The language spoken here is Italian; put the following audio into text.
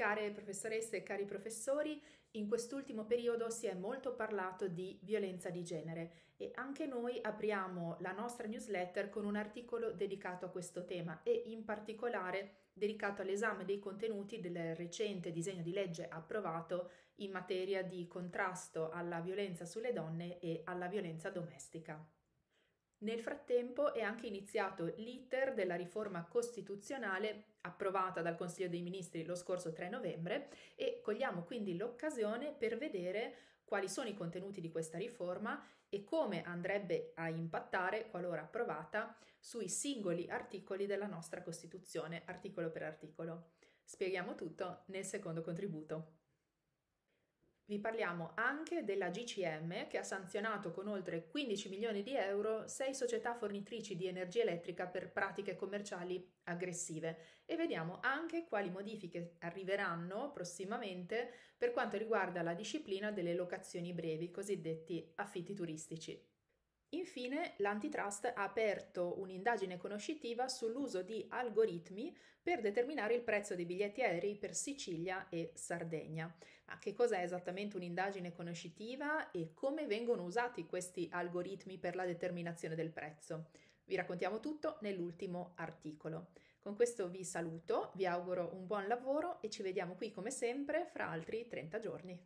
Care professoresse e cari professori, in quest'ultimo periodo si è molto parlato di violenza di genere e anche noi apriamo la nostra newsletter con un articolo dedicato a questo tema e in particolare dedicato all'esame dei contenuti del recente disegno di legge approvato in materia di contrasto alla violenza sulle donne e alla violenza domestica. Nel frattempo è anche iniziato l'iter della riforma costituzionale approvata dal Consiglio dei Ministri lo scorso 3 novembre e cogliamo quindi l'occasione per vedere quali sono i contenuti di questa riforma e come andrebbe a impattare, qualora approvata, sui singoli articoli della nostra Costituzione, articolo per articolo. Spieghiamo tutto nel secondo contributo. Vi parliamo anche della GCM che ha sanzionato con oltre 15 milioni di euro sei società fornitrici di energia elettrica per pratiche commerciali aggressive e vediamo anche quali modifiche arriveranno prossimamente per quanto riguarda la disciplina delle locazioni brevi, cosiddetti affitti turistici. Infine, l'antitrust ha aperto un'indagine conoscitiva sull'uso di algoritmi per determinare il prezzo dei biglietti aerei per Sicilia e Sardegna. Ma che cos'è esattamente un'indagine conoscitiva e come vengono usati questi algoritmi per la determinazione del prezzo? Vi raccontiamo tutto nell'ultimo articolo. Con questo vi saluto, vi auguro un buon lavoro e ci vediamo qui come sempre fra altri 30 giorni.